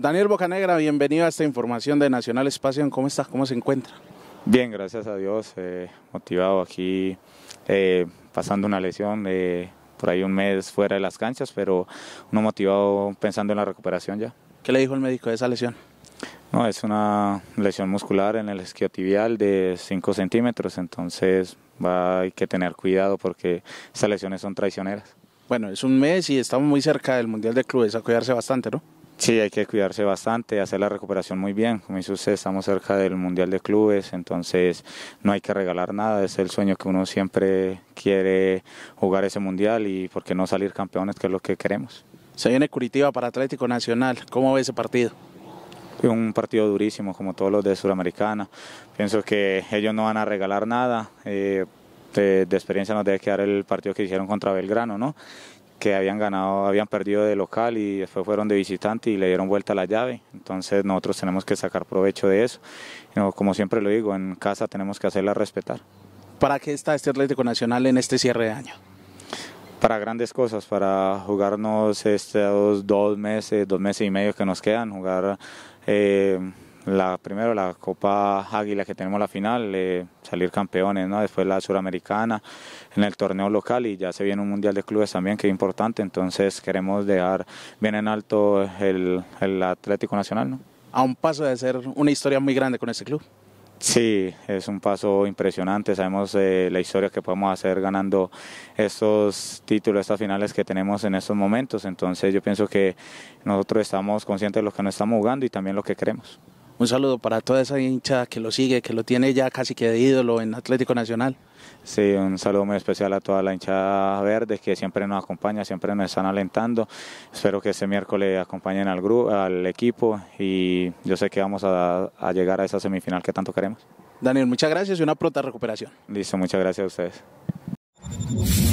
Daniel Bocanegra, bienvenido a esta información de Nacional Espacio. ¿Cómo estás? ¿Cómo se encuentra? Bien, gracias a Dios. Eh, motivado aquí, eh, pasando una lesión eh, por ahí un mes fuera de las canchas, pero uno motivado pensando en la recuperación ya. ¿Qué le dijo el médico de esa lesión? No, es una lesión muscular en el esquiotibial de 5 centímetros, entonces hay que tener cuidado porque esas lesiones son traicioneras. Bueno, es un mes y estamos muy cerca del Mundial de Clubes, a cuidarse bastante, ¿no? Sí, hay que cuidarse bastante, hacer la recuperación muy bien. Como dice usted, estamos cerca del Mundial de Clubes, entonces no hay que regalar nada. Es el sueño que uno siempre quiere jugar ese Mundial y por qué no salir campeones, que es lo que queremos. Se viene Curitiba para Atlético Nacional. ¿Cómo ve ese partido? un partido durísimo como todos los de Suramericana. Pienso que ellos no van a regalar nada. Eh, de, experiencia nos debe quedar el partido que hicieron contra Belgrano, ¿no? que habían ganado, habían perdido de local y después fueron de visitante y le dieron vuelta la llave. Entonces nosotros tenemos que sacar provecho de eso. Como siempre lo digo, en casa tenemos que hacerla respetar. ¿Para qué está este Atlético Nacional en este cierre de año? para grandes cosas, para jugarnos estos dos meses, dos meses y medio que nos quedan, jugar eh, la, primero la Copa Águila que tenemos la final, eh, salir campeones, ¿no? después la Suramericana, en el torneo local y ya se viene un Mundial de Clubes también que es importante, entonces queremos dejar bien en alto el, el Atlético Nacional. ¿no? A un paso de ser una historia muy grande con ese club. Sí, es un paso impresionante. Sabemos eh, la historia que podemos hacer ganando estos títulos, estas finales que tenemos en estos momentos. Entonces yo pienso que nosotros estamos conscientes de lo que nos estamos jugando y también lo que queremos un saludo para toda esa hincha que lo sigue, que lo tiene ya casi que de ídolo en Atlético Nacional. Sí, un saludo muy especial a toda la hinchada verde que siempre nos acompaña, siempre nos están alentando. Espero que este miércoles acompañen al grupo, al equipo y yo sé que vamos a, a llegar a esa semifinal que tanto queremos. Daniel, muchas gracias y una pronta recuperación. Listo, muchas gracias a ustedes.